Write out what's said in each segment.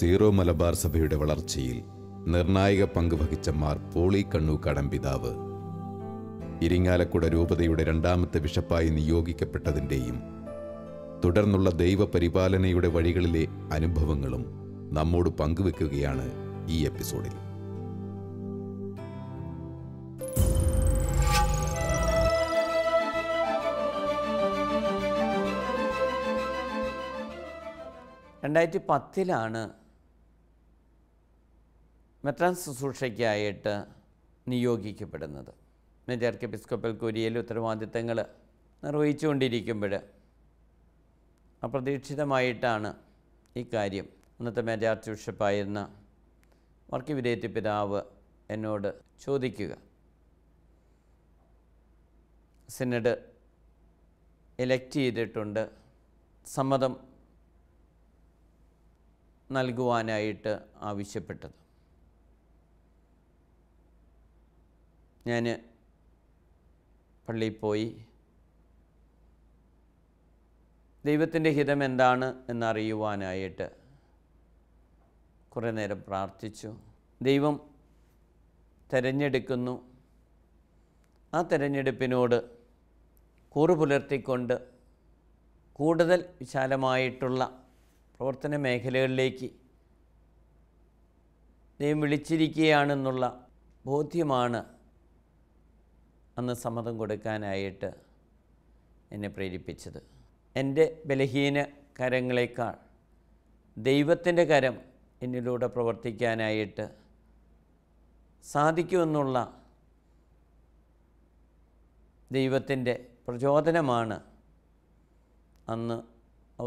zero Malabar സഭയുടെ വളർച്ചയിൽ നിർണായക പങ്ക് വഹിച്ച മാർ പോളി കണ്ണൂക്കാടൻ പിതാവ് ഇരിങ്ങാലക്കുട രൂപതയുടെ രണ്ടാമത്തെ ബിഷപ്പായി നിയോഗിക്കപ്പെട്ടതിൻ്റെയും തുടർന്നുള്ള ദൈവപരിപാലനയുടെ വഴികളിലെ അനുഭവങ്ങളും നമ്മോട് പങ്കുവെക്കുകയാണ് ഈ എപ്പിസോഡിൽ രണ്ടായിരത്തി പത്തിലാണ് മെത്രാൻ ശുശ്രൂഷയ്ക്കായിട്ട് നിയോഗിക്കപ്പെടുന്നത് മെജാർക്ക് എപ്പിസ്കോപ്പൽ കുരിയൽ ഉത്തരവാദിത്തങ്ങൾ നിർവഹിച്ചുകൊണ്ടിരിക്കുമ്പോൾ അപ്രതീക്ഷിതമായിട്ടാണ് ഈ കാര്യം അന്നത്തെ മെജാർച്ച് ബിഷപ്പായിരുന്ന വർക്കിവിരേറ്റ് പിതാവ് എന്നോട് ചോദിക്കുക സിനഡ് എലക്റ്റ് ചെയ്തിട്ടുണ്ട് സമ്മതം നൽകുവാനായിട്ട് ആവശ്യപ്പെട്ടത് ഞാൻ പള്ളിയിൽ പോയി ദൈവത്തിൻ്റെ ഹിതം എന്താണ് എന്നറിയുവാനായിട്ട് കുറേ നേരം പ്രാർത്ഥിച്ചു ദൈവം തിരഞ്ഞെടുക്കുന്നു ആ തിരഞ്ഞെടുപ്പിനോട് കൂറു പുലർത്തിക്കൊണ്ട് കൂടുതൽ വിശാലമായിട്ടുള്ള പ്രവർത്തന മേഖലകളിലേക്ക് ദൈവം വിളിച്ചിരിക്കുകയാണെന്നുള്ള ബോധ്യമാണ് അന്ന് സമ്മതം കൊടുക്കാനായിട്ട് എന്നെ പ്രേരിപ്പിച്ചത് എൻ്റെ ബലഹീന കരങ്ങളേക്കാൾ ദൈവത്തിൻ്റെ കരം എന്നിലൂടെ പ്രവർത്തിക്കാനായിട്ട് സാധിക്കുമെന്നുള്ള ദൈവത്തിൻ്റെ പ്രചോദനമാണ് അന്ന്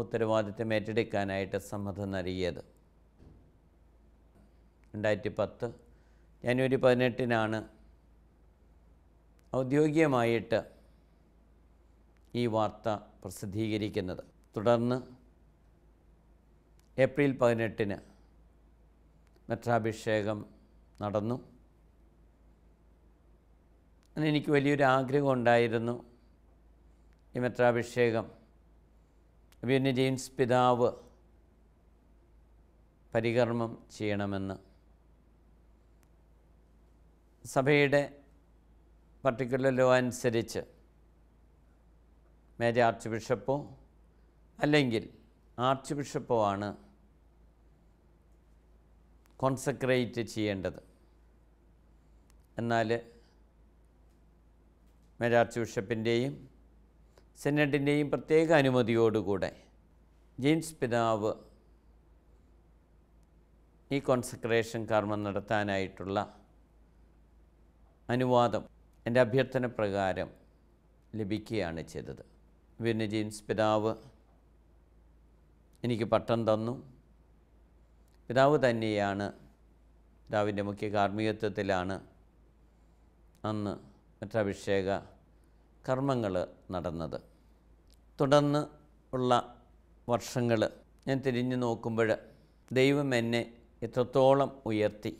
ഉത്തരവാദിത്തം ഏറ്റെടുക്കാനായിട്ട് സമ്മതം നൽകിയത് രണ്ടായിരത്തി പത്ത് ജനുവരി പതിനെട്ടിനാണ് ഔദ്യോഗികമായിട്ട് ഈ വാർത്ത പ്രസിദ്ധീകരിക്കുന്നത് തുടർന്ന് ഏപ്രിൽ പതിനെട്ടിന് മഠാഭിഷേകം നടന്നു അങ്ങനെ എനിക്ക് വലിയൊരു ആഗ്രഹം ഉണ്ടായിരുന്നു ഈ മഠാഭിഷേകം അഭിയന്യ ജെയിംസ് പിതാവ് പരികർമ്മം ചെയ്യണമെന്ന് സഭയുടെ പർട്ടിക്കുലർ ലോ അനുസരിച്ച് മേജർ ആർച്ച് ബിഷപ്പോ അല്ലെങ്കിൽ ആർച്ച് ബിഷപ്പോ ആണ് കോൺസെക്രേറ്റ് ചെയ്യേണ്ടത് എന്നാൽ മേജർ ആർച്ച് ബിഷപ്പിൻ്റെയും സെനറ്റിൻ്റെയും പ്രത്യേക അനുമതിയോടുകൂടെ ജെയിംസ് പിതാവ് ഈ കോൺസെക്രേഷൻ കർമ്മം നടത്താനായിട്ടുള്ള അനുവാദം എൻ്റെ അഭ്യർത്ഥന പ്രകാരം ലഭിക്കുകയാണ് ചെയ്തത് പിന്നെ ജീൻസ് പിതാവ് എനിക്ക് പട്ടം തന്നു പിതാവ് തന്നെയാണ് പിതാവിൻ്റെ മുഖ്യ കാർമ്മികത്വത്തിലാണ് അന്ന് മറ്റഭിഷേക കർമ്മങ്ങൾ നടന്നത് തുടർന്ന് ഉള്ള വർഷങ്ങൾ ഞാൻ തിരിഞ്ഞു നോക്കുമ്പോൾ ദൈവം എന്നെ എത്രത്തോളം ഉയർത്തി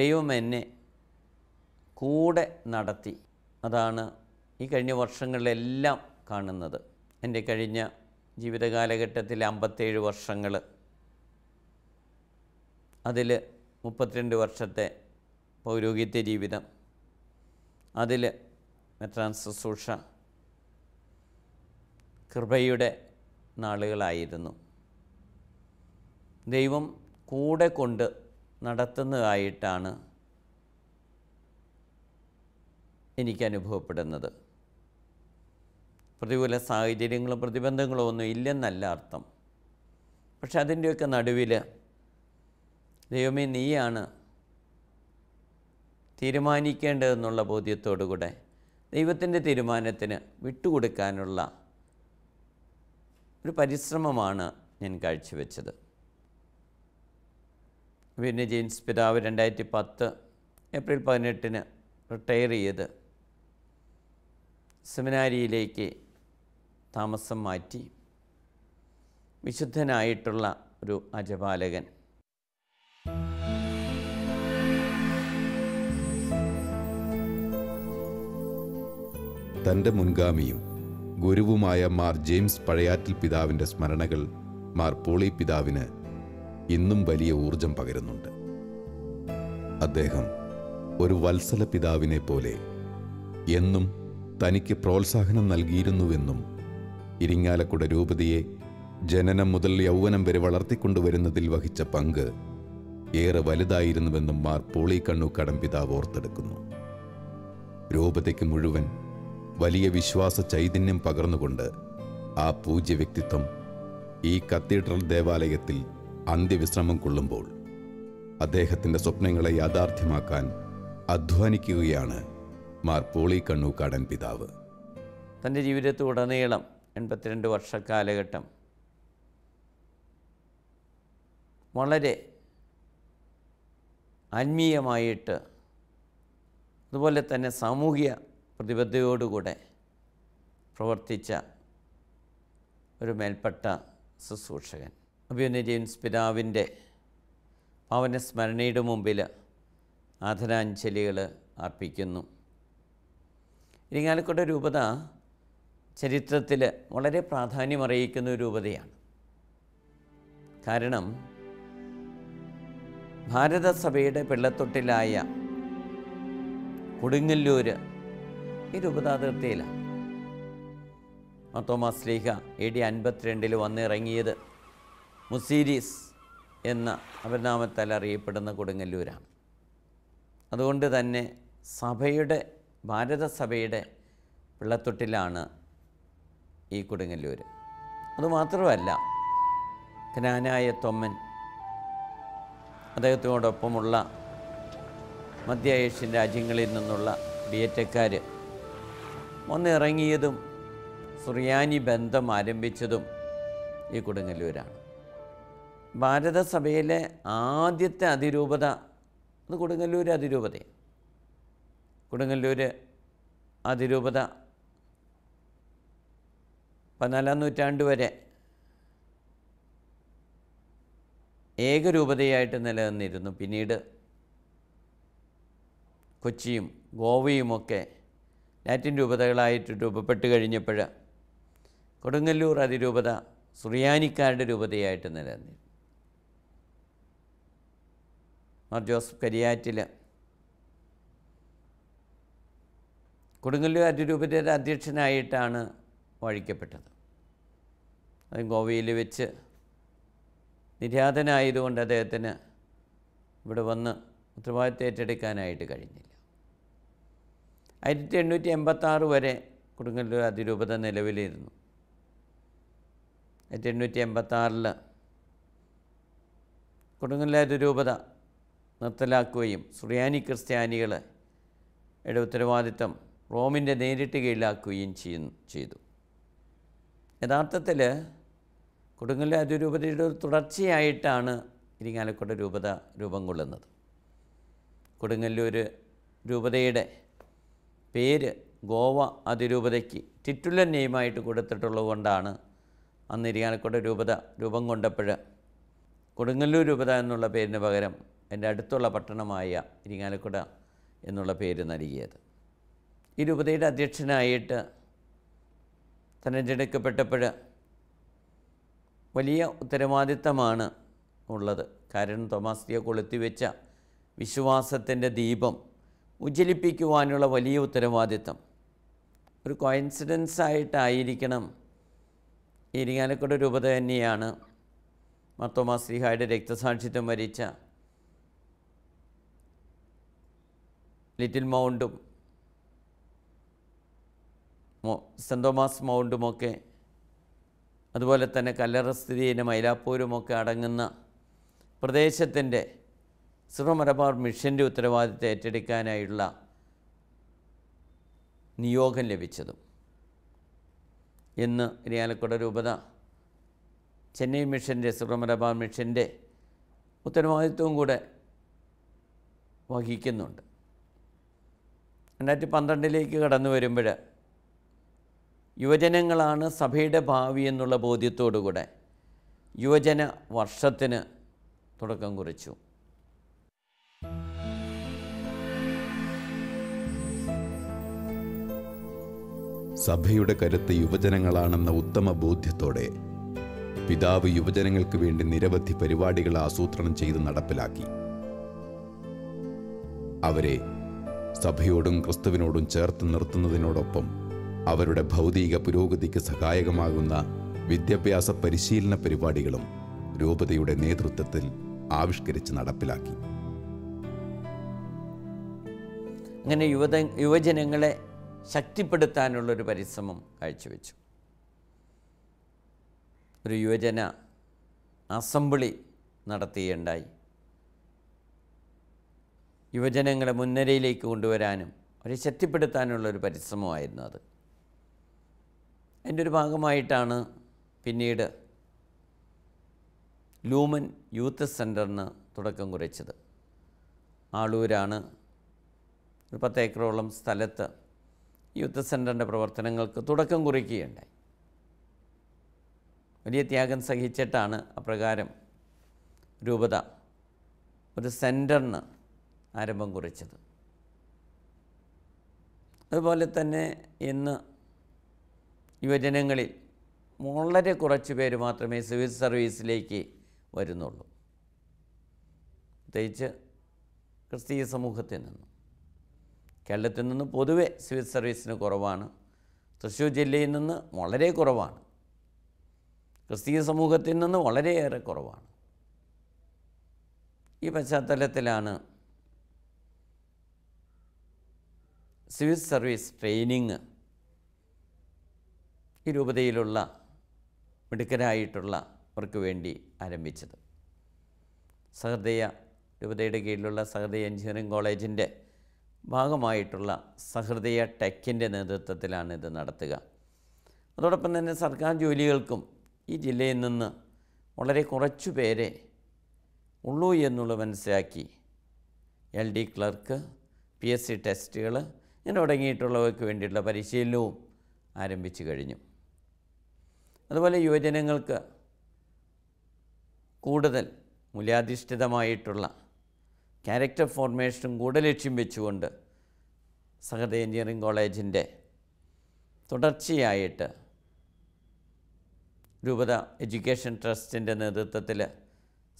ദൈവം എന്നെ കൂടെ നടത്തി അതാണ് ഈ കഴിഞ്ഞ വർഷങ്ങളിലെല്ലാം കാണുന്നത് എൻ്റെ കഴിഞ്ഞ ജീവിതകാലഘട്ടത്തിൽ അമ്പത്തേഴ് വർഷങ്ങൾ അതിൽ മുപ്പത്തിരണ്ട് വർഷത്തെ പൗരോഗിത്യ ജീവിതം അതിൽ മെത്രാൻ ശുശ്രൂഷ കൃപയുടെ നാളുകളായിരുന്നു ദൈവം കൂടെ കൊണ്ട് നടത്തുന്നതായിട്ടാണ് എനിക്ക് അനുഭവപ്പെടുന്നത് പ്രതികൂല സാഹചര്യങ്ങളും പ്രതിബന്ധങ്ങളോ ഒന്നും ഇല്ലെന്നല്ല അർത്ഥം പക്ഷെ അതിൻ്റെയൊക്കെ നടുവിൽ ദൈവമേ നീയാണ് തീരുമാനിക്കേണ്ടതെന്നുള്ള ബോധ്യത്തോടുകൂടെ ദൈവത്തിൻ്റെ തീരുമാനത്തിന് വിട്ടുകൊടുക്കാനുള്ള ഒരു പരിശ്രമമാണ് ഞാൻ കാഴ്ചവെച്ചത് പിന്നെ ജെയിൻസ് പിതാവ് രണ്ടായിരത്തി പത്ത് ഏപ്രിൽ പതിനെട്ടിന് റിട്ടയർ ചെയ്ത് സെമിനാരിയിലേക്ക് താമസം മാറ്റി വിശുദ്ധനായിട്ടുള്ള ഒരു അജപാലകൻ തൻ്റെ മുൻഗാമിയും ഗുരുവുമായ മാർ ജെയിംസ് പഴയാറ്റിൽ പിതാവിൻ്റെ സ്മരണകൾ മാർ പോളി പിതാവിന് ഇന്നും വലിയ ഊർജം പകരുന്നുണ്ട് അദ്ദേഹം ഒരു വത്സല പിതാവിനെ പോലെ എന്നും തനിക്ക് പ്രോത്സാഹനം നൽകിയിരുന്നുവെന്നും ഇരിങ്ങാലക്കുട രൂപതയെ ജനനം മുതൽ യൗവനം വരെ വളർത്തിക്കൊണ്ടുവരുന്നതിൽ വഹിച്ച പങ്ക് ഏറെ വലുതായിരുന്നുവെന്നും മാർ പോളി കണ്ണു പിതാവ് ഓർത്തെടുക്കുന്നു രൂപതയ്ക്ക് മുഴുവൻ വലിയ വിശ്വാസ ചൈതന്യം പകർന്നുകൊണ്ട് ആ പൂജ്യ വ്യക്തിത്വം ഈ കത്തീഡ്രൽ ദേവാലയത്തിൽ അന്ത്യവിശ്രമം കൊള്ളുമ്പോൾ അദ്ദേഹത്തിൻ്റെ സ്വപ്നങ്ങളെ യാഥാർത്ഥ്യമാക്കാൻ അധ്വാനിക്കുകയാണ് മാർ പോളി കണ്ണൂക്കാടൻ പിതാവ് തൻ്റെ ഉടനീളം എൺപത്തിരണ്ട് കാലഘട്ടം വളരെ ആത്മീയമായിട്ട് അതുപോലെ തന്നെ സാമൂഹ്യ പ്രതിബദ്ധതയോടുകൂടെ പ്രവർത്തിച്ച ഒരു മേൽപ്പെട്ട ശുശ്രൂഷകൻ അഭിമന്യ പിതാവിൻ്റെ പാവന സ്മരണയുടെ മുമ്പിൽ ആദരാഞ്ജലികൾ അർപ്പിക്കുന്നു ഇരിങ്ങാലക്കോട്ട രൂപത ചരിത്രത്തിൽ വളരെ പ്രാധാന്യമറിയിക്കുന്ന ഒരു രൂപതയാണ് കാരണം ഭാരതസഭയുടെ പിള്ളത്തൊട്ടിലായ കൊടുങ്ങല്ലൂർ ഈ രൂപതാതിർത്തിയിലാണ് മത്തോമാ സ്ലീഹ എ ഡി അൻപത്തിരണ്ടിൽ വന്നിറങ്ങിയത് മുസീരീസ് എന്ന അപനാമത്താൽ അറിയപ്പെടുന്ന കൊടുങ്ങല്ലൂരാണ് അതുകൊണ്ട് തന്നെ സഭയുടെ ഭാരതസഭയുടെ പിള്ളത്തൊട്ടിലാണ് ഈ കൊടുങ്ങല്ലൂർ അതുമാത്രമല്ല ജ്ഞാനായ തൊമ്മൻ അദ്ദേഹത്തോടൊപ്പമുള്ള മധ്യ ഏഷ്യൻ രാജ്യങ്ങളിൽ നിന്നുള്ള കുടിയേറ്റക്കാർ ഒന്നിറങ്ങിയതും സുറിയാനി ബന്ധം ആരംഭിച്ചതും ഈ കൊടുങ്ങല്ലൂരാണ് ഭാരതസഭയിലെ ആദ്യത്തെ അതിരൂപത അത് കൊടുങ്ങല്ലൂർ അതിരൂപതയാണ് കൊടുങ്ങല്ലൂർ അതിരൂപത പതിനാലാം നൂറ്റാണ്ട് വരെ ഏകരൂപതയായിട്ട് നിലനിന്നിരുന്നു പിന്നീട് കൊച്ചിയും ഗോവയുമൊക്കെ ലാറ്റിൻ രൂപതകളായിട്ട് രൂപപ്പെട്ട് കഴിഞ്ഞപ്പോൾ കൊടുങ്ങല്ലൂർ അതിരൂപത സുറിയാനിക്കാരുടെ രൂപതയായിട്ട് നിലനിന്നിരുന്നു മാർ ജോസഫ് കരിയാറ്റിൽ കൊടുങ്ങല്ലൂർ അതിരൂപതയുടെ അധ്യക്ഷനായിട്ടാണ് വഴിക്കപ്പെട്ടത് അത് ഗോവയിൽ വെച്ച് നിര്യാതനായതുകൊണ്ട് അദ്ദേഹത്തിന് ഇവിടെ വന്ന് ഉത്തരവാദിത്വം ഏറ്റെടുക്കാനായിട്ട് കഴിഞ്ഞില്ല ആയിരത്തി എണ്ണൂറ്റി എൺപത്താറ് വരെ കൊടുങ്ങല്ലൂർ അതിരൂപത നിലവിലിരുന്നു ആയിരത്തി എണ്ണൂറ്റി എൺപത്താറിൽ കൊടുങ്ങല്ലൂർ അതിരൂപത നിർത്തലാക്കുകയും സുറിയാനി ക്രിസ്ത്യാനികളെ ഉത്തരവാദിത്തം റോമിൻ്റെ നേരിട്ട് കീഴിലാക്കുകയും ചെയ്യുന്നു ചെയ്തു യഥാർത്ഥത്തിൽ കൊടുങ്ങല്ല അതിരൂപതയുടെ ഒരു തുടർച്ചയായിട്ടാണ് ഇരിങ്ങാലക്കുട രൂപത രൂപം കൊള്ളുന്നത് കൊടുങ്ങല്ലൂർ രൂപതയുടെ പേര് ഗോവ അതിരൂപതയ്ക്ക് ടിറ്റുലൻ നെയിമായിട്ട് കൊടുത്തിട്ടുള്ളത് കൊണ്ടാണ് അന്ന് ഇരിങ്ങാലക്കുട രൂപത രൂപം കൊണ്ടപ്പോൾ കൊടുങ്ങല്ലൂർ രൂപത എന്നുള്ള പേരിന് പകരം എൻ്റെ അടുത്തുള്ള പട്ടണമായ ഇരിങ്ങാലക്കുട എന്നുള്ള പേര് നൽകിയത് ഈ രൂപതയുടെ അധ്യക്ഷനായിട്ട് തെരഞ്ഞെടുക്കപ്പെട്ടപ്പോൾ വലിയ ഉത്തരവാദിത്തമാണ് ഉള്ളത് കാരണം തോമാസ്തിയ കൊളുത്തിവെച്ച വിശ്വാസത്തിൻ്റെ ദീപം ഉജ്ജ്വലിപ്പിക്കുവാനുള്ള വലിയ ഉത്തരവാദിത്തം ഒരു കോയിൻസിഡൻസ് ആയിട്ടായിരിക്കണം ഇരിങ്ങാലക്കുട രൂപത തന്നെയാണ് മത്തോമാ ശ്രീഹായുടെ രക്തസാക്ഷിത്വം വരിച്ച ലിറ്റിൽ മൗണ്ടും മോ സെൻറ് തോമസ് മൗണ്ടുമൊക്കെ അതുപോലെ തന്നെ കല്ലറ സ്ഥിതിയിലും മൈലാപ്പൂരുമൊക്കെ അടങ്ങുന്ന പ്രദേശത്തിൻ്റെ മലബാർ മിഷൻ്റെ ഉത്തരവാദിത്തം ഏറ്റെടുക്കാനായുള്ള നിയോഗം ലഭിച്ചതും ഇന്ന് ഇനിയാലക്കുട രൂപത ചെന്നൈ മിഷൻ്റെ സിറമലബാർ മിഷൻ്റെ ഉത്തരവാദിത്വവും കൂടെ വഹിക്കുന്നുണ്ട് രണ്ടായിരത്തി പന്ത്രണ്ടിലേക്ക് കടന്നു വരുമ്പോൾ യുവജനങ്ങളാണ് സഭയുടെ ഭാവി എന്നുള്ള ബോധ്യത്തോടുകൂടെ യുവജന വർഷത്തിന് തുടക്കം കുറിച്ചു സഭയുടെ കരുത്ത് യുവജനങ്ങളാണെന്ന ഉത്തമ ബോധ്യത്തോടെ പിതാവ് യുവജനങ്ങൾക്ക് വേണ്ടി നിരവധി പരിപാടികൾ ആസൂത്രണം ചെയ്ത് നടപ്പിലാക്കി അവരെ സഭയോടും ക്രിസ്തുവിനോടും ചേർത്ത് നിർത്തുന്നതിനോടൊപ്പം അവരുടെ ഭൗതിക പുരോഗതിക്ക് സഹായകമാകുന്ന വിദ്യാഭ്യാസ പരിശീലന പരിപാടികളും രൂപതയുടെ നേതൃത്വത്തിൽ ആവിഷ്കരിച്ച് നടപ്പിലാക്കി അങ്ങനെ യുവത യുവജനങ്ങളെ ശക്തിപ്പെടുത്താനുള്ളൊരു പരിശ്രമം കാഴ്ചവെച്ചു ഒരു യുവജന അസംബ്ലി നടത്തുകയുണ്ടായി യുവജനങ്ങളെ മുൻനിരയിലേക്ക് കൊണ്ടുവരാനും അവരെ ശക്തിപ്പെടുത്താനുള്ളൊരു പരിശ്രമമായിരുന്നു അത് എൻ്റെ ഒരു ഭാഗമായിട്ടാണ് പിന്നീട് ലൂമൻ യൂത്ത് സെൻറ്ററിന് തുടക്കം കുറിച്ചത് ആളൂരാണ് ഒരു പത്തേക്കറോളം ഏക്കറോളം സ്ഥലത്ത് യൂത്ത് സെൻറ്ററിൻ്റെ പ്രവർത്തനങ്ങൾക്ക് തുടക്കം കുറിക്കുകയുണ്ടായി വലിയ ത്യാഗം സഹിച്ചിട്ടാണ് അപ്രകാരം രൂപത ഒരു സെൻറ്ററിന് ആരംഭം കുറിച്ചത് അതുപോലെ തന്നെ ഇന്ന് യുവജനങ്ങളിൽ വളരെ കുറച്ച് പേര് മാത്രമേ സിവിൽ സർവീസിലേക്ക് വരുന്നുള്ളൂ പ്രത്യേകിച്ച് ക്രിസ്തീയ സമൂഹത്തിൽ നിന്നും കേരളത്തിൽ നിന്ന് പൊതുവെ സിവിൽ സർവീസിന് കുറവാണ് തൃശ്ശൂർ ജില്ലയിൽ നിന്ന് വളരെ കുറവാണ് ക്രിസ്തീയ സമൂഹത്തിൽ നിന്ന് വളരെയേറെ കുറവാണ് ഈ പശ്ചാത്തലത്തിലാണ് സിവിൽ സർവീസ് ട്രെയിനിങ് ഈ രൂപതയിലുള്ള മിടുക്കരായിട്ടുള്ളവർക്ക് വേണ്ടി ആരംഭിച്ചത് സഹൃദയ രൂപതയുടെ കീഴിലുള്ള സഹൃദയ എഞ്ചിനീയറിംഗ് കോളേജിൻ്റെ ഭാഗമായിട്ടുള്ള സഹൃദയ ടെക്കിൻ്റെ നേതൃത്വത്തിലാണ് ഇത് നടത്തുക അതോടൊപ്പം തന്നെ സർക്കാർ ജോലികൾക്കും ഈ ജില്ലയിൽ നിന്ന് വളരെ കുറച്ചു പേരെ ഉള്ളൂ എന്നുള്ളത് മനസ്സിലാക്കി L D clerk P S C ടെസ്റ്റുകൾ ഇങ്ങനെ തുടങ്ങിയിട്ടുള്ളവർക്ക് വേണ്ടിയിട്ടുള്ള പരിശീലനവും ആരംഭിച്ചു കഴിഞ്ഞു അതുപോലെ യുവജനങ്ങൾക്ക് കൂടുതൽ മൂല്യാധിഷ്ഠിതമായിട്ടുള്ള ക്യാരക്ടർ ഫോർമേഷനും കൂടെ ലക്ഷ്യം വെച്ചുകൊണ്ട് സഹൃദ എഞ്ചിനീയറിംഗ് കോളേജിൻ്റെ തുടർച്ചയായിട്ട് രൂപത എഡ്യൂക്കേഷൻ ട്രസ്റ്റിൻ്റെ നേതൃത്വത്തിൽ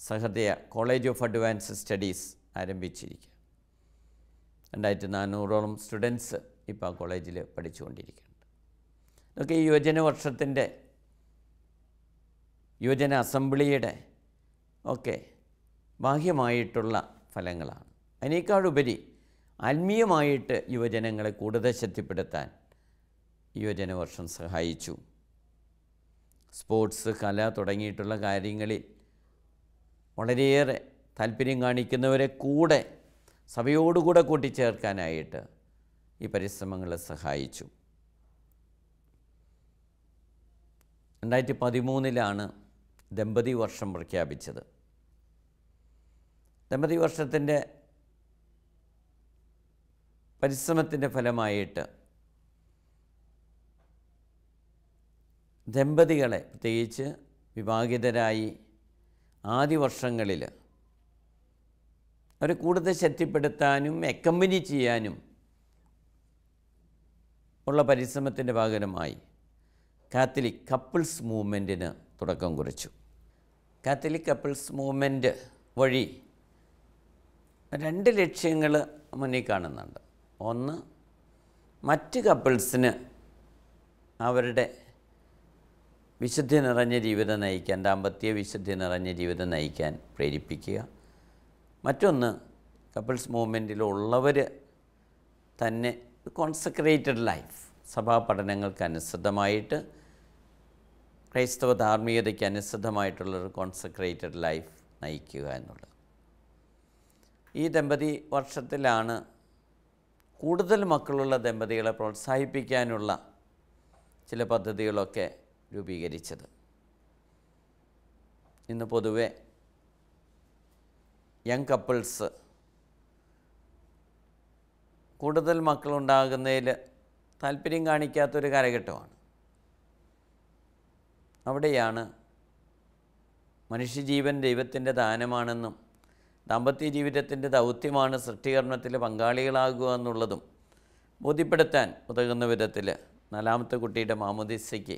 Sahrdaya college of advance studies ആരംഭിച്ചിരിക്കുക രണ്ടായിരത്തി നാനൂറോളം സ്റ്റുഡൻസ് ഇപ്പോൾ ആ കോളേജിൽ പഠിച്ചുകൊണ്ടിരിക്കുന്നുണ്ട് ഇതൊക്കെ ഈ യുവജന വർഷത്തിൻ്റെ യുവജന അസംബ്ലിയുടെ ഒക്കെ ബാഹ്യമായിട്ടുള്ള ഫലങ്ങളാണ് അതിനേക്കാളുപരി ആത്മീയമായിട്ട് യുവജനങ്ങളെ കൂടുതൽ ശക്തിപ്പെടുത്താൻ യുവജന വർഷം സഹായിച്ചു സ്പോർട്സ് കല തുടങ്ങിയിട്ടുള്ള കാര്യങ്ങളിൽ വളരെയേറെ താല്പര്യം കാണിക്കുന്നവരെ കൂടെ സഭയോടുകൂടെ കൂട്ടിച്ചേർക്കാനായിട്ട് ഈ പരിശ്രമങ്ങളെ സഹായിച്ചു രണ്ടായിരത്തി പതിമൂന്നിലാണ് ദമ്പതി വർഷം പ്രഖ്യാപിച്ചത് ദമ്പതി വർഷത്തിൻ്റെ പരിശ്രമത്തിൻ്റെ ഫലമായിട്ട് ദമ്പതികളെ പ്രത്യേകിച്ച് വിവാഹിതരായി ആദ്യ വർഷങ്ങളിൽ അവരെ കൂടുതൽ ശക്തിപ്പെടുത്താനും എക്കമ്പനി ചെയ്യാനും ഉള്ള പരിശ്രമത്തിൻ്റെ ഭാഗമായി കാത്തലിക് കപ്പിൾസ് മൂവ്മെൻറ്റിന് തുടക്കം കുറിച്ചു കാത്തലിക് കപ്പിൾസ് മൂവ്മെൻറ്റ് വഴി രണ്ട് ലക്ഷ്യങ്ങൾ മുന്നിൽ കാണുന്നുണ്ട് ഒന്ന് മറ്റ് കപ്പിൾസിന് അവരുടെ വിശുദ്ധി നിറഞ്ഞ ജീവിതം നയിക്കാൻ ദാമ്പത്യ വിശുദ്ധി നിറഞ്ഞ ജീവിതം നയിക്കാൻ പ്രേരിപ്പിക്കുക മറ്റൊന്ന് കപ്പിൾസ് മൂവ്മെൻറ്റിലുള്ളവർ തന്നെ കോൺസെൻട്രേറ്റഡ് ലൈഫ് സഭാ അനുസൃതമായിട്ട് ക്രൈസ്തവ ധാർമ്മികതയ്ക്ക് അനുസൃതമായിട്ടുള്ളൊരു കോൺസെൻട്രേറ്റഡ് ലൈഫ് നയിക്കുക എന്നുള്ളത് ഈ ദമ്പതി വർഷത്തിലാണ് കൂടുതൽ മക്കളുള്ള ദമ്പതികളെ പ്രോത്സാഹിപ്പിക്കാനുള്ള ചില പദ്ധതികളൊക്കെ രൂപീകരിച്ചത് ഇന്ന് പൊതുവെ യങ് കപ്പിൾസ് കൂടുതൽ മക്കളുണ്ടാകുന്നതിൽ താല്പര്യം കാണിക്കാത്തൊരു കാലഘട്ടമാണ് അവിടെയാണ് മനുഷ്യജീവൻ ദൈവത്തിൻ്റെ ദാനമാണെന്നും ദാമ്പത്യ ജീവിതത്തിൻ്റെ ദൗത്യമാണ് സൃഷ്ടികർമ്മത്തിൽ പങ്കാളികളാകുക എന്നുള്ളതും ബോധ്യപ്പെടുത്താൻ ഉതകുന്ന വിധത്തിൽ നാലാമത്തെ കുട്ടിയുടെ മാമുദിസയ്ക്ക്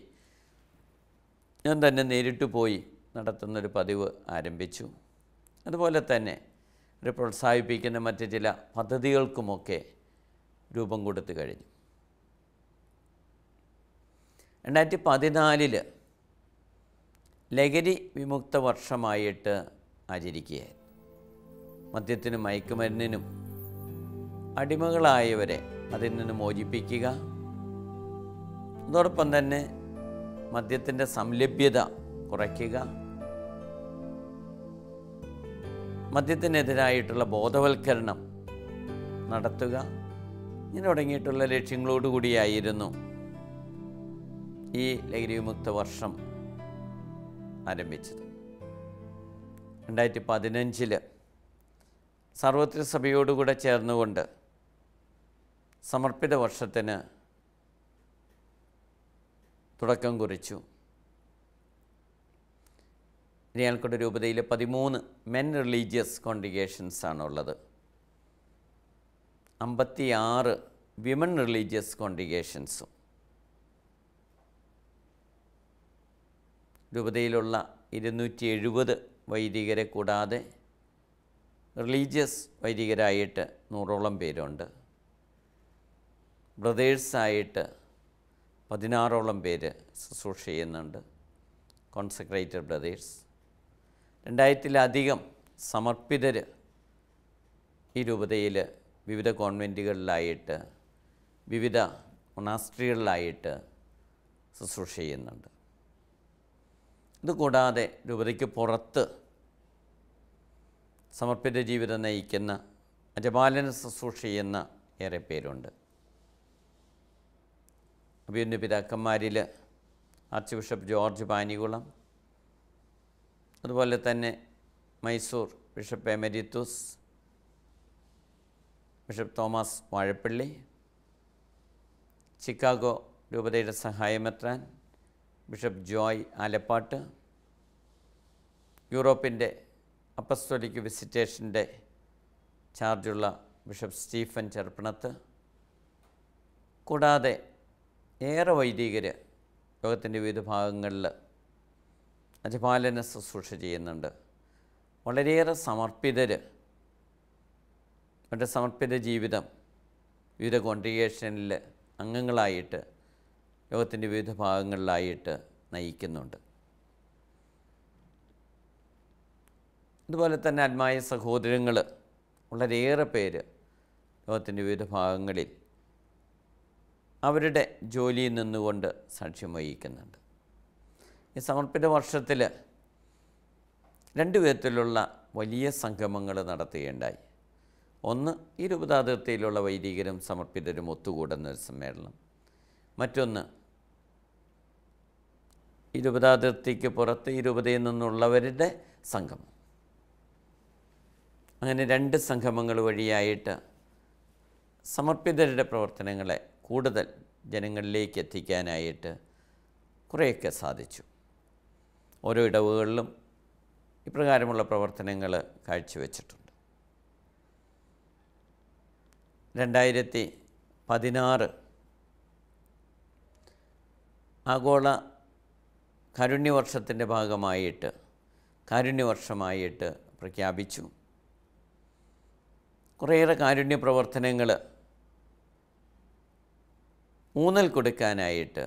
ഞാൻ തന്നെ നേരിട്ട് പോയി നടത്തുന്നൊരു പതിവ് ആരംഭിച്ചു അതുപോലെ തന്നെ ഒരു പ്രോത്സാഹിപ്പിക്കുന്ന മറ്റ് ചില പദ്ധതികൾക്കുമൊക്കെ രൂപം കൊടുത്തു കഴിഞ്ഞു രണ്ടായിരത്തി പതിനാലിൽ ലഹരി വിമുക്ത വർഷമായിട്ട് ആചരിക്കുക മദ്യത്തിനും മയക്കുമരുന്നിനും അടിമകളായവരെ അതിൽ നിന്ന് മോചിപ്പിക്കുക അതോടൊപ്പം തന്നെ മദ്യത്തിൻ്റെ സംലഭ്യത കുറയ്ക്കുക മദ്യത്തിനെതിരായിട്ടുള്ള ബോധവൽക്കരണം നടത്തുക ഇങ്ങനെ തുടങ്ങിയിട്ടുള്ള ലക്ഷ്യങ്ങളോടുകൂടിയായിരുന്നു ഈ ലഹരി വിമുക്ത വർഷം ആരംഭിച്ചത് രണ്ടായിരത്തി പതിനഞ്ചിൽ സാർവത്രിക സഭയോടുകൂടെ ചേർന്നുകൊണ്ട് സമർപ്പിത വർഷത്തിന് തുടക്കം കുറിച്ചു ഇനിയാൾക്കുടെ രൂപതയിൽ പതിമൂന്ന് മെൻ റിലീജിയസ് കോൺഗ്രിഗേഷൻസ് ആണുള്ളത് അമ്പത്തിയാറ് വിമൻ റിലീജിയസ് കോൺഗ്രിഗേഷൻസും രൂപതയിലുള്ള ഇരുന്നൂറ്റി എഴുപത് വൈദികരെ കൂടാതെ റിലീജിയസ് വൈദികരായിട്ട് നൂറോളം പേരുണ്ട് ബ്രദേഴ്സായിട്ട് പതിനാറോളം പേര് ശുശ്രൂഷ ചെയ്യുന്നുണ്ട് കോൺസെക്രേറ്റഡ് ബ്രദേഴ്സ് രണ്ടായിരത്തിലധികം സമർപ്പിതർ ഈ രൂപതയിൽ വിവിധ കോൺവെൻറ്റുകളിലായിട്ട് വിവിധ മൊണാസ്ട്രികളിലായിട്ട് ശുശ്രൂഷ ചെയ്യുന്നുണ്ട് ഇതുകൂടാതെ രൂപതയ്ക്ക് പുറത്ത് സമർപ്പിത ജീവിതം നയിക്കുന്ന അജപാലന ശുശ്രൂഷ ചെയ്യുന്ന ഏറെ പേരുണ്ട് അഭിയുന്ന പിതാക്കന്മാരിൽ ആർച്ച് ബിഷപ്പ് ജോർജ് പാനികുളം അതുപോലെ തന്നെ Mysore bishop emeritus bishop Thomas Vazhappally Chicago രൂപതയുടെ സഹായമെത്രാൻ ബിഷപ്പ് ജോയ് ആലപ്പാട്ട് യൂറോപ്പിൻ്റെ അപ്പസ്തോലിക് വിസിറ്റേഷൻ്റെ ചാർജുള്ള ബിഷപ്പ് സ്റ്റീഫൻ ചെറുപ്പണത്ത് കൂടാതെ ഏറെ വൈദികർ ലോകത്തിൻ്റെ വിവിധ ഭാഗങ്ങളിൽ അജപാലന ശുശ്രൂഷ ചെയ്യുന്നുണ്ട് വളരെയേറെ സമർപ്പിതർ അവരുടെ സമർപ്പിത ജീവിതം വിവിധ കോൺട്രിഗേഷനിൽ അംഗങ്ങളായിട്ട് ലോകത്തിൻ്റെ വിവിധ ഭാഗങ്ങളിലായിട്ട് നയിക്കുന്നുണ്ട് അതുപോലെ തന്നെ ആത്മായ സഹോദരങ്ങൾ വളരെയേറെ പേര് ലോകത്തിൻ്റെ വിവിധ ഭാഗങ്ങളിൽ അവരുടെ ജോലിയിൽ നിന്നുകൊണ്ട് സാക്ഷ്യം വഹിക്കുന്നുണ്ട് ഈ സമർപ്പിത വർഷത്തിൽ രണ്ട് വിധത്തിലുള്ള വലിയ സംഗമങ്ങൾ നടത്തുകയുണ്ടായി ഒന്ന് ഈ രൂപതാതിർത്തിയിലുള്ള വൈദികരും സമർപ്പിതരും ഒത്തുകൂടുന്ന ഒരു സമ്മേളനം മറ്റൊന്ന് ഇരുപതാതിർത്തിക്ക് പുറത്ത് ഇരുപതിൽ നിന്നുള്ളവരുടെ സംഘം അങ്ങനെ രണ്ട് സംഗമങ്ങൾ വഴിയായിട്ട് സമർപ്പിതരുടെ പ്രവർത്തനങ്ങളെ കൂടുതൽ ജനങ്ങളിലേക്ക് എത്തിക്കാനായിട്ട് കുറേയൊക്കെ സാധിച്ചു ഓരോ ഇടവുകളിലും ഇപ്രകാരമുള്ള പ്രവർത്തനങ്ങൾ കാഴ്ചവെച്ചിട്ടുണ്ട് രണ്ടായിരത്തി പതിനാറ് ആഗോള കാരുണ്യവർഷത്തിൻ്റെ ഭാഗമായിട്ട് കാരുണ്യവർഷമായിട്ട് പ്രഖ്യാപിച്ചു കുറേയേറെ കാരുണ്യ പ്രവർത്തനങ്ങൾ ഊന്നൽ കൊടുക്കാനായിട്ട്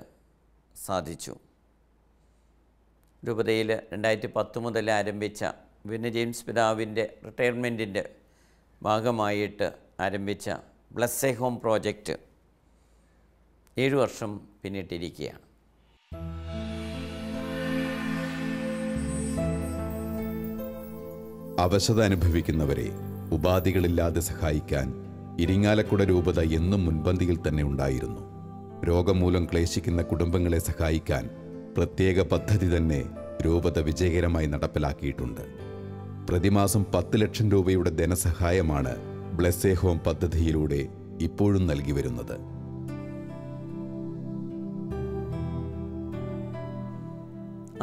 സാധിച്ചു രൂപതയിൽ രണ്ടായിരത്തി പത്ത് മുതൽ ആരംഭിച്ച വിന ജെയിംസ് പിതാവിൻ്റെ റിട്ടയർമെൻറ്റിൻ്റെ ഭാഗമായിട്ട് ആരംഭിച്ച ബ്ലസ്സേ ഹോം പ്രോജക്റ്റ് ഏഴു വർഷം പിന്നിട്ടിരിക്കുകയാണ് അവശത അനുഭവിക്കുന്നവരെ ഉപാധികളില്ലാതെ സഹായിക്കാൻ ഇരിങ്ങാലക്കുട രൂപത എന്നും മുൻപന്തിയിൽ തന്നെ ഉണ്ടായിരുന്നു രോഗം മൂലം ക്ലേശിക്കുന്ന കുടുംബങ്ങളെ സഹായിക്കാൻ പ്രത്യേക പദ്ധതി തന്നെ രൂപത വിജയകരമായി നടപ്പിലാക്കിയിട്ടുണ്ട് പ്രതിമാസം പത്ത് ലക്ഷം രൂപയുടെ ധനസഹായമാണ് ബ്ലസ്സേ ഹോം പദ്ധതിയിലൂടെ ഇപ്പോഴും നൽകി വരുന്നത്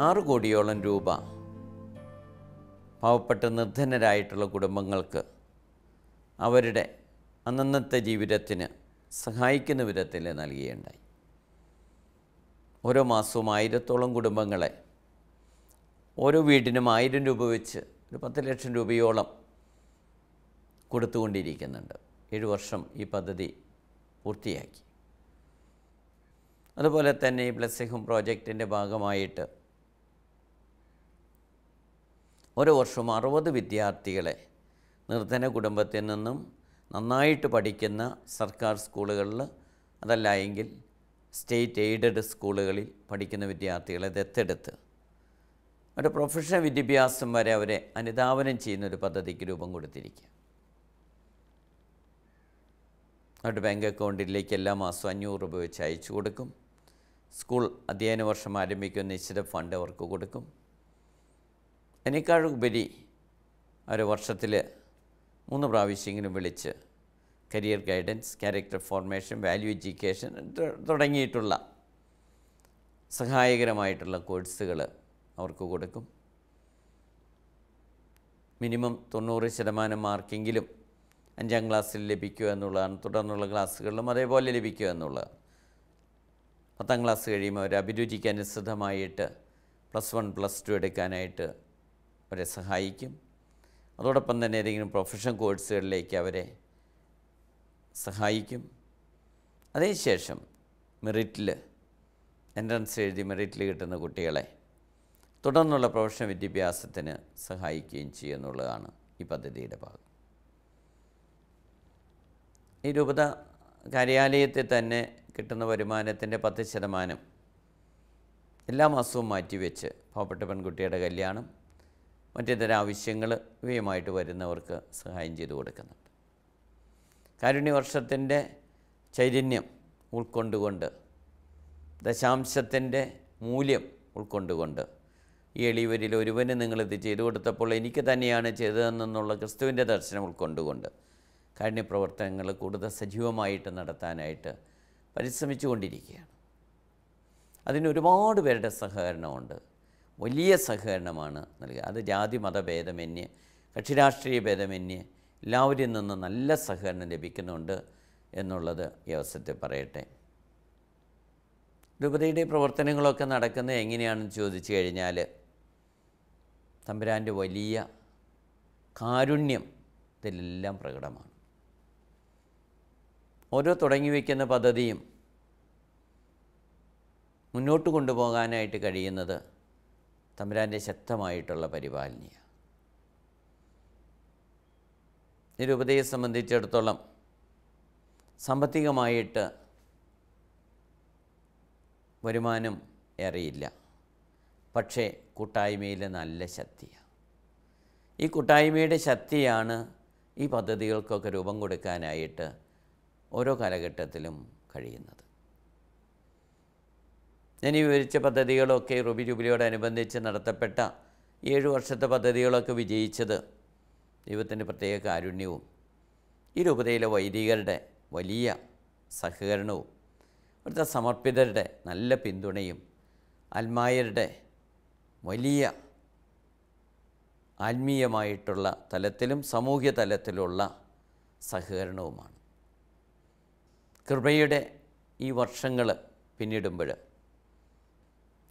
ആറ് കോടിയോളം രൂപ പാവപ്പെട്ട നിർധനരായിട്ടുള്ള കുടുംബങ്ങൾക്ക് അവരുടെ അന്നന്നത്തെ ജീവിതത്തിന് സഹായിക്കുന്ന വിധത്തിൽ നൽകുകയുണ്ടായി ഓരോ മാസവും ആയിരത്തോളം കുടുംബങ്ങളെ ഓരോ വീടിനും ആയിരം രൂപ വെച്ച് ഒരു പത്ത് ലക്ഷം രൂപയോളം കൊടുത്തുകൊണ്ടിരിക്കുന്നുണ്ട് ഏഴു വർഷം ഈ പദ്ധതി പൂർത്തിയാക്കി അതുപോലെ തന്നെ ഈ ബ്ലസ്സിഹും പ്രോജക്റ്റിൻ്റെ ഭാഗമായിട്ട് ഓരോ വർഷവും അറുപത് വിദ്യാർത്ഥികളെ നിർധന കുടുംബത്തിൽ നിന്നും നന്നായിട്ട് പഠിക്കുന്ന സർക്കാർ സ്കൂളുകളിൽ അതല്ല എങ്കിൽ സ്റ്റേറ്റ് എയ്ഡഡ് സ്കൂളുകളിൽ പഠിക്കുന്ന വിദ്യാർത്ഥികളെ ദത്തെടുത്ത് അവരുടെ പ്രൊഫഷണൽ വിദ്യാഭ്യാസം വരെ അവരെ അനുധാവനം ചെയ്യുന്നൊരു പദ്ധതിക്ക് രൂപം കൊടുത്തിരിക്കുക അവരുടെ ബാങ്ക് അക്കൗണ്ടിലേക്ക് എല്ലാ മാസവും അഞ്ഞൂറ് രൂപ വെച്ച് അയച്ചു കൊടുക്കും സ്കൂൾ അധ്യയന വർഷം ആരംഭിക്കുന്ന നിശ്ചിത ഫണ്ട് അവർക്ക് കൊടുക്കും എന്നെക്കാളുപരി അവർ വർഷത്തിൽ മൂന്ന് പ്രാവശ്യമെങ്കിലും വിളിച്ച് career guidance character formation value education തുടങ്ങിയിട്ടുള്ള സഹായകരമായിട്ടുള്ള കോഴ്സുകൾ അവർക്ക് കൊടുക്കും മിനിമം തൊണ്ണൂറ് ശതമാനം മാർക്കെങ്കിലും അഞ്ചാം ക്ലാസ്സിൽ ലഭിക്കുക എന്നുള്ളതാണ് തുടർന്നുള്ള ക്ലാസ്സുകളിലും അതേപോലെ ലഭിക്കുക എന്നുള്ളത് പത്താം ക്ലാസ് കഴിയുമ്പോൾ അവർ അഭിരുചിക്ക് അനുസൃതമായിട്ട് പ്ലസ് വൺ പ്ലസ് ടു എടുക്കാനായിട്ട് അവരെ സഹായിക്കും അതോടൊപ്പം തന്നെ ഏതെങ്കിലും പ്രൊഫഷൻ കോഴ്സുകളിലേക്ക് അവരെ സഹായിക്കും അതിനുശേഷം മെറിറ്റിൽ എൻട്രൻസ് എഴുതി മെറിറ്റിൽ കിട്ടുന്ന കുട്ടികളെ തുടർന്നുള്ള പ്രൊഫഷൻ വിദ്യാഭ്യാസത്തിന് സഹായിക്കുകയും ചെയ്യുന്നുള്ളതാണ് ഈ പദ്ധതിയുടെ ഭാഗം ഈ രൂപത കാര്യാലയത്തിൽ തന്നെ കിട്ടുന്ന വരുമാനത്തിൻ്റെ പത്ത് ശതമാനം എല്ലാ മാസവും മാറ്റിവെച്ച് പാവപ്പെട്ട പെൺകുട്ടിയുടെ കല്യാണം മറ്റിതര ആവശ്യങ്ങൾ ഇവയുമായിട്ട് വരുന്നവർക്ക് സഹായം ചെയ്തു കൊടുക്കുന്നുണ്ട് കാരുണ്യവർഷത്തിൻ്റെ ചൈതന്യം ഉൾക്കൊണ്ടുകൊണ്ട് ദശാംശത്തിൻ്റെ മൂല്യം ഉൾക്കൊണ്ടുകൊണ്ട് ഈ എളിവരിൽ ഒരുവന് നിങ്ങളിത് ചെയ്തു കൊടുത്തപ്പോൾ എനിക്ക് തന്നെയാണ് ചെയ്തതെന്നുള്ള ക്രിസ്തുവിൻ്റെ ദർശനം ഉൾക്കൊണ്ടുകൊണ്ട് കാരുണ്യപ്രവർത്തനങ്ങൾ കൂടുതൽ സജീവമായിട്ട് നടത്താനായിട്ട് പരിശ്രമിച്ചു കൊണ്ടിരിക്കുകയാണ് അതിന് ഒരുപാട് പേരുടെ സഹകരണമുണ്ട് വലിയ സഹകരണമാണ് നൽകുക അത് ജാതി മതഭേദമന്യേ കക്ഷിരാഷ്ട്രീയ ഭേദമന്യേ എല്ലാവരിൽ നിന്നും നല്ല സഹകരണം ലഭിക്കുന്നുണ്ട് എന്നുള്ളത് ഈ അവസരത്തിൽ പറയട്ടെ രൂപതയുടെ പ്രവർത്തനങ്ങളൊക്കെ നടക്കുന്നത് എങ്ങനെയാണെന്ന് ചോദിച്ചു കഴിഞ്ഞാൽ തമ്പുരാൻ്റെ വലിയ കാരുണ്യം ഇതിലെല്ലാം പ്രകടമാണ് ഓരോ തുടങ്ങി വയ്ക്കുന്ന പദ്ധതിയും മുന്നോട്ട് കൊണ്ടുപോകാനായിട്ട് കഴിയുന്നത് തമ്പുരാൻ്റെ ശക്തമായിട്ടുള്ള പരിപാലനയാണ് നിരുപതയെ സംബന്ധിച്ചിടത്തോളം സാമ്പത്തികമായിട്ട് വരുമാനം ഏറെയില്ല പക്ഷേ കൂട്ടായ്മയിൽ നല്ല ശക്തിയാണ് ഈ കൂട്ടായ്മയുടെ ശക്തിയാണ് ഈ പദ്ധതികൾക്കൊക്കെ രൂപം കൊടുക്കാനായിട്ട് ഓരോ കാലഘട്ടത്തിലും കഴിയുന്നത് ഞാൻ ഈ വിവരിച്ച പദ്ധതികളൊക്കെ റുബി ജൂബിലിയോടനുബന്ധിച്ച് നടത്തപ്പെട്ട ഏഴു വർഷത്തെ പദ്ധതികളൊക്കെ വിജയിച്ചത് ദൈവത്തിൻ്റെ പ്രത്യേക കാരുണ്യവും ഈ രൂപതയിലെ വൈദികരുടെ വലിയ സഹകരണവും ഇവിടുത്തെ സമർപ്പിതരുടെ നല്ല പിന്തുണയും ആത്മായരുടെ വലിയ ആത്മീയമായിട്ടുള്ള തലത്തിലും സാമൂഹ്യ തലത്തിലുള്ള സഹകരണവുമാണ് കൃപയുടെ ഈ വർഷങ്ങൾ പിന്നിടുമ്പോൾ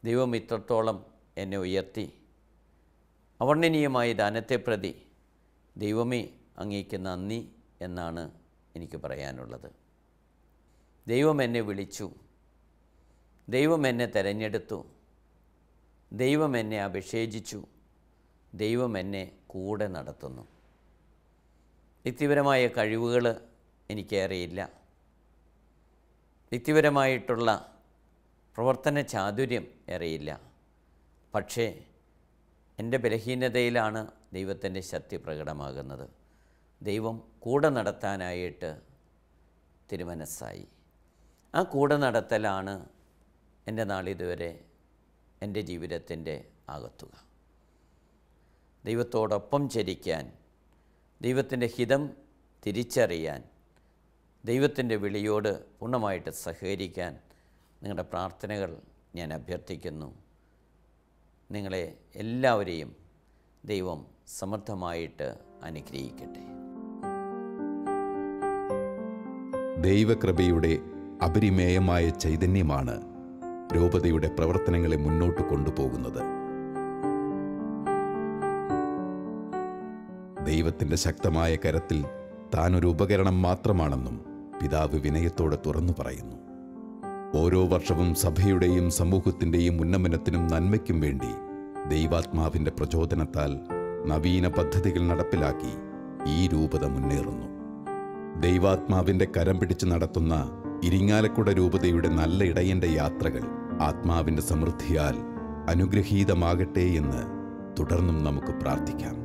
ദൈവം ഇത്രത്തോളം എന്നെ ഉയർത്തി അവർണ്ണനീയമായ ദാനത്തെ പ്രതി ദൈവമേ അങ്ങേക്ക് നന്ദി എന്നാണ് എനിക്ക് പറയാനുള്ളത് ദൈവം എന്നെ വിളിച്ചു ദൈവം എന്നെ തിരഞ്ഞെടുത്തു ദൈവം എന്നെ അഭിഷേചിച്ചു ദൈവം എന്നെ കൂടെ നടത്തുന്നു വ്യക്തിപരമായ കഴിവുകൾ എനിക്കേറെയില്ല വ്യക്തിപരമായിട്ടുള്ള പ്രവർത്തന ചാതുര്യം ഏറെയില്ല പക്ഷേ എൻ്റെ ബലഹീനതയിലാണ് ദൈവത്തിൻ്റെ ശക്തി പ്രകടമാകുന്നത് ദൈവം കൂടെ നടത്താനായിട്ട് തിരുമനസ്സായി ആ കൂടെ നടത്തലാണ് എൻ്റെ നാളിതുവരെ എൻ്റെ ജീവിതത്തിൻ്റെ ആകത്തുക ദൈവത്തോടൊപ്പം ചരിക്കാൻ ദൈവത്തിൻ്റെ ഹിതം തിരിച്ചറിയാൻ ദൈവത്തിൻ്റെ വിളിയോട് പൂർണ്ണമായിട്ട് സഹകരിക്കാൻ നിങ്ങളുടെ പ്രാർത്ഥനകൾ ഞാൻ അഭ്യർത്ഥിക്കുന്നു നിങ്ങളെ എല്ലാവരെയും ദൈവം സമർത്ഥമായിട്ട് അനുഗ്രഹിക്കട്ടെ ദൈവകൃപയുടെ അപരിമേയമായ ചൈതന്യമാണ് രൂപതയുടെ പ്രവർത്തനങ്ങളെ മുന്നോട്ട് കൊണ്ടുപോകുന്നത് ദൈവത്തിൻ്റെ ശക്തമായ കരത്തിൽ താനൊരു ഉപകരണം മാത്രമാണെന്നും പിതാവ് വിനയത്തോടെ തുറന്നു പറയുന്നു ഓരോ വർഷവും സഭയുടെയും സമൂഹത്തിൻ്റെയും ഉന്നമനത്തിനും നന്മയ്ക്കും വേണ്ടി ദൈവാത്മാവിൻ്റെ പ്രചോദനത്താൽ നവീന പദ്ധതികൾ നടപ്പിലാക്കി ഈ രൂപത മുന്നേറുന്നു ദൈവാത്മാവിൻ്റെ കരം പിടിച്ച് നടത്തുന്ന ഇരിങ്ങാലക്കുട രൂപതയുടെ നല്ല ഇടയൻ്റെ യാത്രകൾ ആത്മാവിൻ്റെ സമൃദ്ധിയാൽ അനുഗ്രഹീതമാകട്ടെ എന്ന് തുടർന്നും നമുക്ക് പ്രാർത്ഥിക്കാം